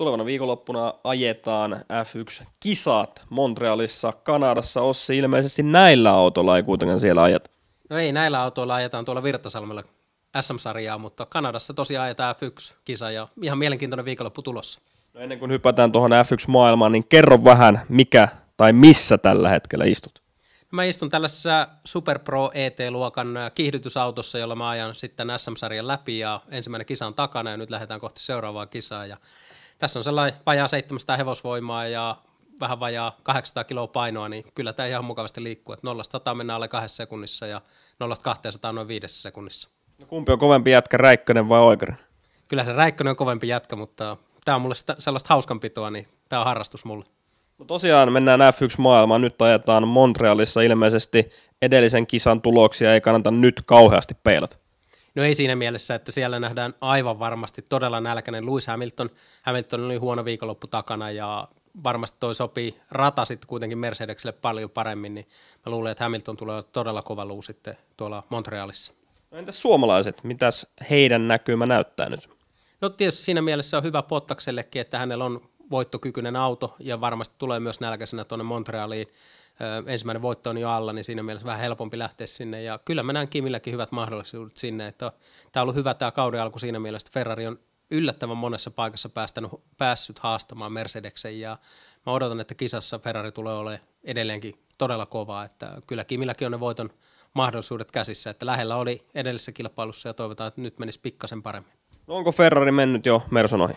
Tulevana viikonloppuna ajetaan F1-kisat Montrealissa, Kanadassa. Ossi, ilmeisesti näillä autoilla ei kuitenkaan siellä ajeta. No ei, näillä autoilla ajetaan tuolla Virtasalmella SM-sarjaa, mutta Kanadassa tosiaan ajetaan F1-kisa ja ihan mielenkiintoinen viikonloppu tulossa. No ennen kuin hypätään tuohon F1-maailmaan, niin kerro vähän, mikä tai missä tällä hetkellä istut? No mä istun tällaisessa Super Pro ET-luokan kiihdytysautossa, jolla mä ajan sitten SM-sarjan läpi ja ensimmäinen kisa on takana ja nyt lähdetään kohti seuraavaa kisaa. Ja tässä on sellainen vajaa 700 hevosvoimaa ja vähän vajaa 800 kiloa painoa, niin kyllä tämä ihan mukavasti liikkuu. Että 0-100 mennään alle kahdessa sekunnissa ja 0-200 noin viidessä sekunnissa. No kumpi on kovempi jätkä, Räikkönen vai Oikari? Kyllä se Räikkönen on kovempi jätkä, mutta tämä on mulle sitä, sellaista hauskanpitoa, niin tämä on harrastus mulle. No tosiaan mennään F1-maailmaan. Nyt ajetaan Montrealissa ilmeisesti edellisen kisan tuloksia. Ei kannata nyt kauheasti peilata. No ei siinä mielessä, että siellä nähdään aivan varmasti todella nälkäinen Lewis Hamilton. Hamilton oli huono viikonloppu takana ja varmasti toi sopii rata sitten kuitenkin Mercedekselle paljon paremmin, niin mä luulen, että Hamilton tulee todella kova luu sitten tuolla Montrealissa. No entäs suomalaiset, mitäs heidän näkymä näyttää nyt? No tietysti siinä mielessä on hyvä Pottaksellekin, että hänellä on voittokykyinen auto ja varmasti tulee myös nälkäisenä tuonne Montrealiin ensimmäinen voitto on jo alla, niin siinä mielessä vähän helpompi lähteä sinne. Ja kyllä mä näen Kimilläkin hyvät mahdollisuudet sinne. Että tämä on ollut hyvä tämä kauden alku siinä mielessä, että Ferrari on yllättävän monessa paikassa päästänyt, päässyt haastamaan Mercedeksen ja mä odotan, että kisassa Ferrari tulee olemaan edelleenkin todella kovaa, että kyllä Kimilläkin on ne voiton mahdollisuudet käsissä, että lähellä oli edellisessä kilpailussa ja toivotaan, että nyt menisi pikkasen paremmin. No onko Ferrari mennyt jo Merson ohi?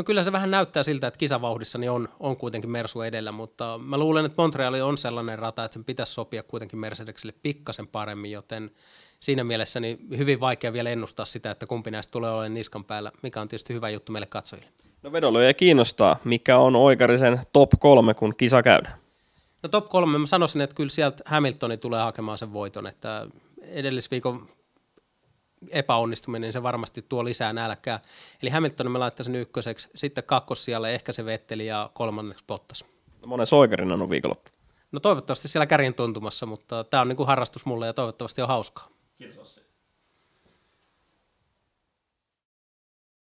No kyllä se vähän näyttää siltä, että kisavauhdissa niin on, on kuitenkin Mersu edellä, mutta mä luulen, että Montreali on sellainen rata, että sen pitäisi sopia kuitenkin Mercedesille pikkasen paremmin, joten siinä mielessä niin hyvin vaikea vielä ennustaa sitä, että kumpi näistä tulee olemaan niskan päällä, mikä on tietysti hyvä juttu meille katsojille. No vedonlyöjä kiinnostaa. Mikä on Oikarisen top kolme, kun kisa käydään? No top kolme, mä sanoisin, että kyllä sieltä Hamiltoni tulee hakemaan sen voiton, että edellisviikon epäonnistuminen, niin se varmasti tuo lisää nälkää. Eli Hamilton me laittaisin ykköseksi, sitten kakkossijalle ehkä se Vetteli ja kolmanneksi Bottas. No monen soikerin on viikonloppu. No toivottavasti siellä kärjen tuntumassa, mutta tämä on niin kuin harrastus mulle ja toivottavasti on hauskaa. Kiitos Ossi.